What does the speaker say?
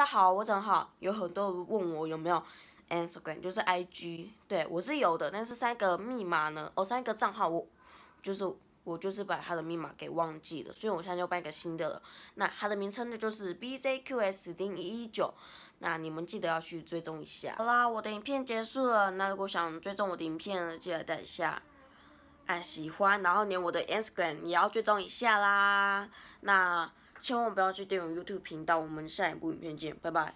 大家好，我正好。有很多人问我有没有 Instagram，就是 IG，对我是有的，但是三个密码呢？哦，三个账号，我就是我就是把他的密码给忘记了，所以我现在要办一个新的了。那他的名称呢就是 BZQS 零一九，那你们记得要去追踪一下。好啦，我的影片结束了。那如果想追踪我的影片，记得一下按喜欢，然后连我的 Instagram 也要追踪一下啦。那千万不要去订阅 YouTube 频道。我们下一部影片见，拜拜。